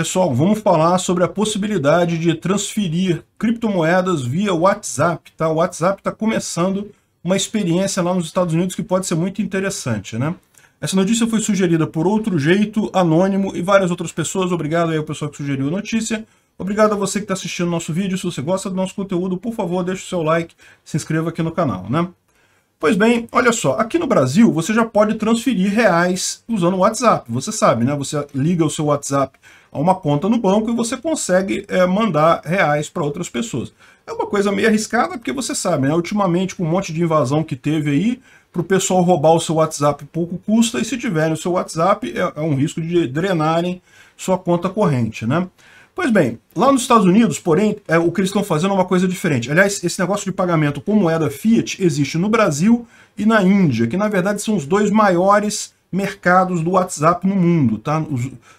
Pessoal, vamos falar sobre a possibilidade de transferir criptomoedas via WhatsApp, tá? O WhatsApp está começando uma experiência lá nos Estados Unidos que pode ser muito interessante, né? Essa notícia foi sugerida por Outro Jeito, Anônimo e várias outras pessoas. Obrigado aí ao pessoal que sugeriu a notícia. Obrigado a você que está assistindo o nosso vídeo. Se você gosta do nosso conteúdo, por favor, deixe o seu like, se inscreva aqui no canal, né? Pois bem, olha só, aqui no Brasil você já pode transferir reais usando o WhatsApp. Você sabe, né? Você liga o seu WhatsApp a uma conta no banco e você consegue é, mandar reais para outras pessoas. É uma coisa meio arriscada, porque você sabe, né? Ultimamente, com um monte de invasão que teve aí, para o pessoal roubar o seu WhatsApp pouco custa, e se tiverem o seu WhatsApp, é, é um risco de drenarem sua conta corrente, né? Pois bem, lá nos Estados Unidos, porém, é, o que eles estão fazendo é uma coisa diferente. Aliás, esse negócio de pagamento com moeda fiat existe no Brasil e na Índia, que na verdade são os dois maiores mercados do WhatsApp no mundo. Tá?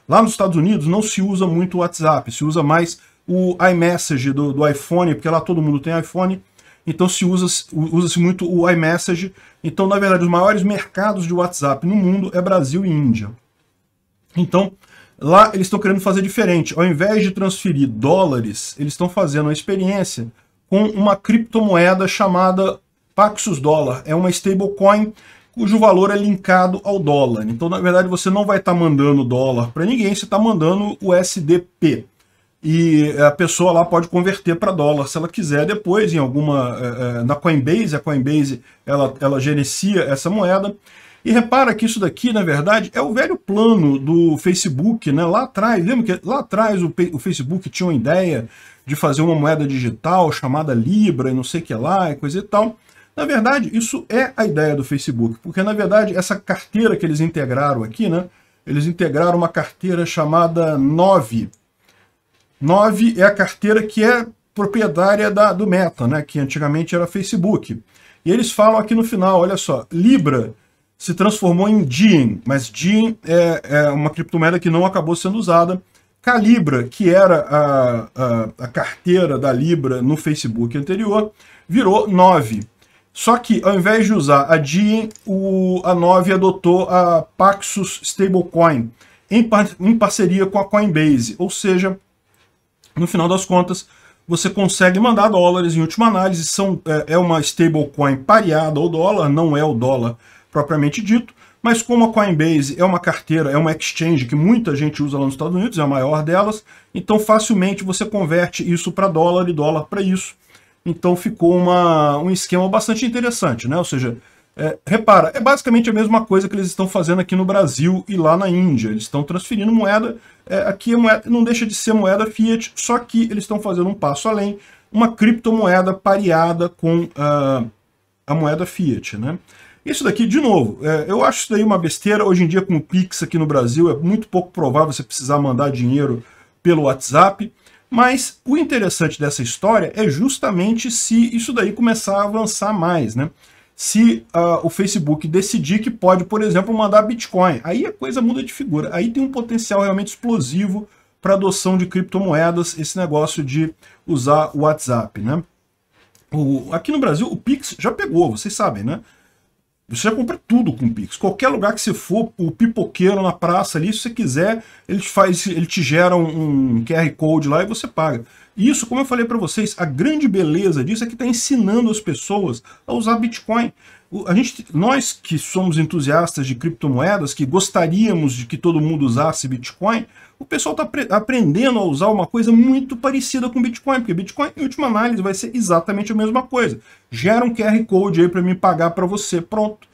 lá nos Estados Unidos não se usa muito o WhatsApp, se usa mais o iMessage do, do iPhone, porque lá todo mundo tem iPhone, então se usa, usa-se muito o iMessage. Então, na verdade, os maiores mercados de WhatsApp no mundo é Brasil e Índia. Então, lá eles estão querendo fazer diferente. Ao invés de transferir dólares, eles estão fazendo uma experiência com uma criptomoeda chamada Paxos Dollar. É uma stablecoin cujo valor é linkado ao dólar. Então, na verdade, você não vai estar tá mandando dólar para ninguém, você está mandando o SDP. E eh, a pessoa lá pode converter para dólar se ela quiser. Depois, em alguma. Eh, eh, na Coinbase, a Coinbase ela, ela gerencia essa moeda. E repara que isso daqui, na verdade, é o velho plano do Facebook, né? Lá atrás, lembra que lá atrás o, o Facebook tinha uma ideia de fazer uma moeda digital chamada Libra e não sei o que lá e coisa e tal. Na verdade, isso é a ideia do Facebook, porque na verdade essa carteira que eles integraram aqui, né? Eles integraram uma carteira chamada 9. 9 é a carteira que é proprietária da, do Meta, né? Que antigamente era Facebook. E eles falam aqui no final, olha só, Libra se transformou em Diem, mas Diem é, é uma criptomoeda que não acabou sendo usada. Calibra, que era a, a, a, carteira da Libra no Facebook anterior, virou 9. Só que, ao invés de usar a Diem, o, a 9 adotou a Paxos Stablecoin, em, par, em parceria com a Coinbase. Ou seja, no final das contas, você consegue mandar dólares em última análise, são, é, é uma stablecoin pareada ao dólar, não é o dólar propriamente dito, mas como a Coinbase é uma carteira, é uma exchange que muita gente usa lá nos Estados Unidos, é a maior delas, então facilmente você converte isso para dólar e dólar para isso. Então ficou uma, um esquema bastante interessante, né? Ou seja, é, repara, é basicamente a mesma coisa que eles estão fazendo aqui no Brasil e lá na Índia. Eles estão transferindo moeda, é, aqui moeda, não deixa de ser moeda fiat, só que eles estão fazendo um passo além, uma criptomoeda pareada com uh, a moeda fiat, né? Isso daqui, de novo, é, eu acho isso daí uma besteira. Hoje em dia, com o Pix aqui no Brasil, é muito pouco provável você precisar mandar dinheiro pelo WhatsApp. Mas o interessante dessa história é justamente se isso daí começar a avançar mais, né? Se uh, o Facebook decidir que pode, por exemplo, mandar Bitcoin, aí a coisa muda de figura. Aí tem um potencial realmente explosivo para adoção de criptomoedas, esse negócio de usar o WhatsApp, né? O, aqui no Brasil, o Pix já pegou, vocês sabem, né? Você já compra tudo com Pix. Qualquer lugar que você for, o pipoqueiro na praça ali, se você quiser, ele, faz, ele te gera um, um QR Code lá e você paga. Isso, como eu falei para vocês, a grande beleza disso é que está ensinando as pessoas a usar Bitcoin a gente, nós que somos entusiastas de criptomoedas, que gostaríamos de que todo mundo usasse Bitcoin, o pessoal está aprendendo a usar uma coisa muito parecida com Bitcoin, porque Bitcoin, em última análise, vai ser exatamente a mesma coisa. Gera um QR Code aí para mim pagar para você, pronto.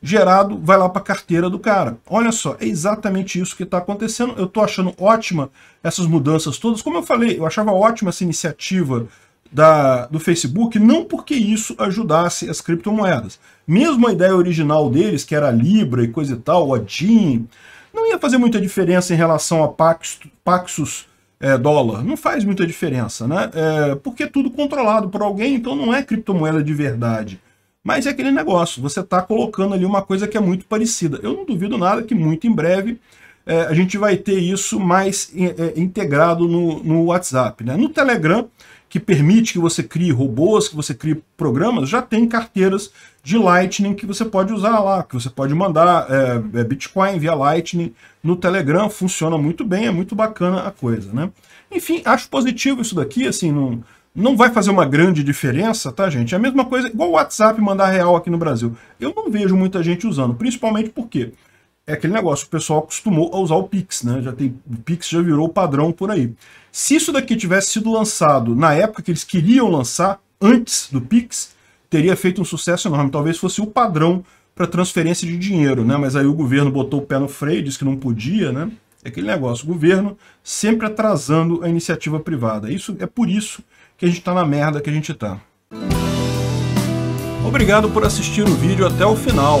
Gerado, vai lá para a carteira do cara. Olha só, é exatamente isso que está acontecendo. Eu estou achando ótima essas mudanças todas. Como eu falei, eu achava ótima essa iniciativa da, do Facebook, não porque isso ajudasse as criptomoedas. Mesmo a ideia original deles, que era a Libra e coisa e tal, o DIN, não ia fazer muita diferença em relação a Pax, Paxos é, dólar. Não faz muita diferença, né? É, porque é tudo controlado por alguém, então não é criptomoeda de verdade. Mas é aquele negócio, você está colocando ali uma coisa que é muito parecida. Eu não duvido nada que muito em breve é, a gente vai ter isso mais é, é, integrado no, no WhatsApp. Né? No Telegram, que permite que você crie robôs, que você crie programas, já tem carteiras de Lightning que você pode usar lá, que você pode mandar é, é, Bitcoin via Lightning no Telegram, funciona muito bem, é muito bacana a coisa, né? Enfim, acho positivo isso daqui, assim, não, não vai fazer uma grande diferença, tá, gente? É a mesma coisa, igual o WhatsApp mandar real aqui no Brasil. Eu não vejo muita gente usando, principalmente porque... quê? é aquele negócio, o pessoal acostumou a usar o Pix, né? Já tem, o Pix já virou padrão por aí. Se isso daqui tivesse sido lançado na época que eles queriam lançar, antes do Pix, teria feito um sucesso enorme. Talvez fosse o padrão para transferência de dinheiro, né? Mas aí o governo botou o pé no freio, disse que não podia, né? É aquele negócio, o governo sempre atrasando a iniciativa privada. Isso É por isso que a gente está na merda que a gente está. Obrigado por assistir o vídeo até o final.